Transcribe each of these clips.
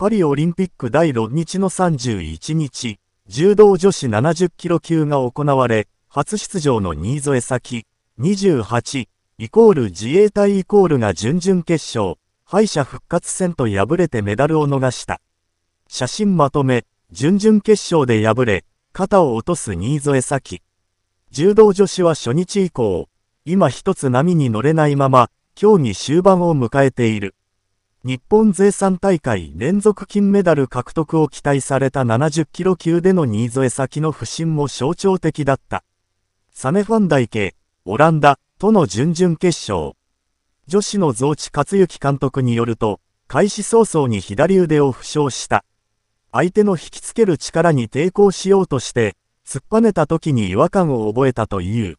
パリオリンピック第6日の31日、柔道女子70キロ級が行われ、初出場の新添先、28、イコール自衛隊イコールが準々決勝、敗者復活戦と敗れてメダルを逃した。写真まとめ、準々決勝で敗れ、肩を落とす新添先。柔道女子は初日以降、今一つ波に乗れないまま、競技終盤を迎えている。日本勢3大会連続金メダル獲得を期待された70キロ級での新添先の不振も象徴的だった。サネファンダイオランダ、との準々決勝。女子の増地克之監督によると、開始早々に左腕を負傷した。相手の引きつける力に抵抗しようとして、突っぱねた時に違和感を覚えたという。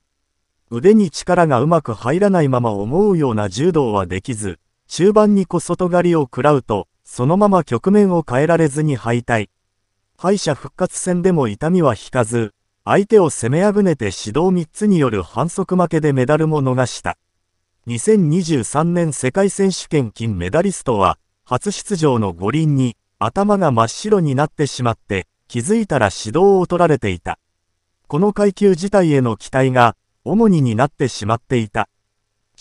腕に力がうまく入らないまま思うような柔道はできず、中盤に小外刈りを食らうと、そのまま局面を変えられずに敗退。敗者復活戦でも痛みは引かず、相手を攻めあぐねて指導3つによる反則負けでメダルも逃した。2023年世界選手権金メダリストは、初出場の五輪に頭が真っ白になってしまって、気づいたら指導を取られていた。この階級自体への期待が、主にになってしまっていた。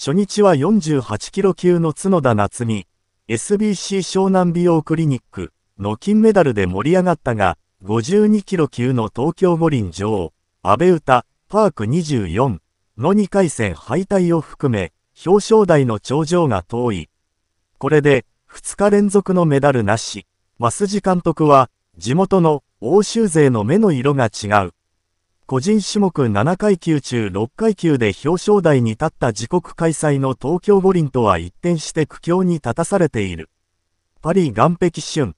初日は48キロ級の角田夏美、SBC 湘南美容クリニックの金メダルで盛り上がったが、52キロ級の東京五輪女王、安倍歌、パーク24の2回戦敗退を含め、表彰台の頂上が遠い。これで、2日連続のメダルなし、増地監督は、地元の欧州勢の目の色が違う。個人種目7階級中6階級で表彰台に立った自国開催の東京五輪とは一転して苦境に立たされている。パリ岸壁春